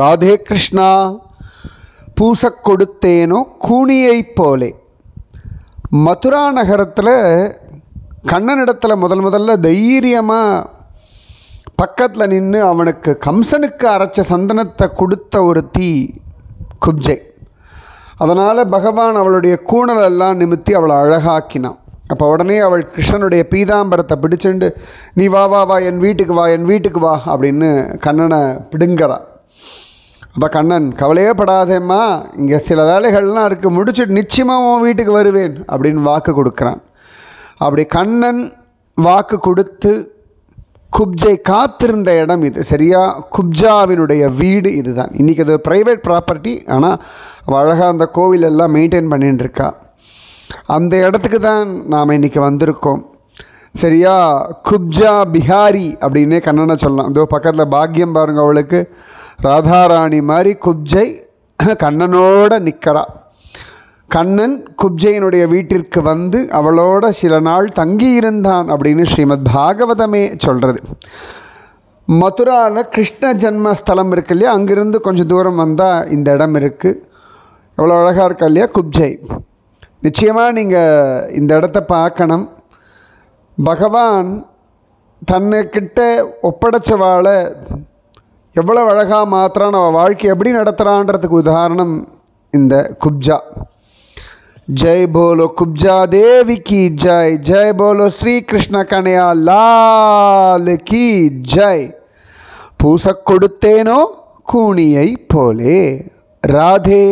ராதே கிருஷ்ணா பூசக் கொடுத்தேனோ கூணியைப் போலே மதுரா நகரத்தில் கண்ணனிடத்தில் முதல் முதல்ல தைரியமாக பக்கத்தில் நின்று அவனுக்கு கம்சனுக்கு அரைச்ச சந்தனத்தை கொடுத்த ஒரு தீ குப்ஜை அதனால் பகவான் அவளுடைய கூணலெல்லாம் நிமித்தி அவளை அழகாக்கினான் அப்போ உடனே அவள் கிருஷ்ணனுடைய பீதாம்பரத்தை பிடிச்சுண்டு நீ வா வா வா என் வீட்டுக்கு வா என் வீட்டுக்கு வா அப்படின்னு கண்ணனை பிடுங்கிறான் அப்போ கண்ணன் கவலையே படாதேம்மா இங்கே சில வேலைகள்லாம் இருக்குது முடிச்சுட்டு நிச்சயமாக உன் வீட்டுக்கு வருவேன் அப்படின்னு வாக்கு கொடுக்குறான் அப்படி கண்ணன் வாக்கு கொடுத்து குப்ஜை காத்திருந்த இடம் இது சரியாக குப்ஜாவினுடைய வீடு இதுதான் இன்றைக்கி அது ப்ரைவேட் ப்ராப்பர்ட்டி ஆனால் அவள் அழகாக அந்த கோவில் எல்லாம் மெயின்டைன் பண்ணிட்டு இருக்கா அந்த இடத்துக்கு தான் நாம் இன்றைக்கி வந்திருக்கோம் சரியா குப்ஜா பிஹாரி அப்படின்னே கண்ணனை சொல்லலாம் இதோ பக்கத்தில் பாக்யம் பாருங்கள் அவளுக்கு ராதாராணி மாதிரி குப்ஜை கண்ணனோட நிற்கிறா கண்ணன் குப்ஜையினுடைய வீட்டிற்கு வந்து அவளோட சில நாள் தங்கியிருந்தான் அப்படின்னு ஸ்ரீமத் பாகவதமே சொல்கிறது மதுராவில் கிருஷ்ண ஜென்மஸ்தலம் இருக்கு இல்லையா அங்கேருந்து கொஞ்சம் தூரம் வந்தால் இந்த இடம் இருக்குது எவ்வளோ அழகாக இருக்கா இல்லையா குப்ஜை நிச்சயமாக நீங்கள் இந்த இடத்த பார்க்கணும் பகவான் தன்னைக்கிட்ட ஒப்படைச்சவாளை எவ்வளோ அழகாக மாத்திரம் நம்ம வாழ்க்கை எப்படி நடத்துகிறான்றதுக்கு உதாரணம் இந்த குப்ஜா ஜெய் போலோ குப்ஜா தேவி கி ஜாய் ஜெய் போலோ ஸ்ரீகிருஷ்ண கனையா லால் கி ஜெய் பூச கொடுத்தேனோ கூணியை போலே ராதே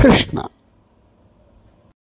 கிருஷ்ணா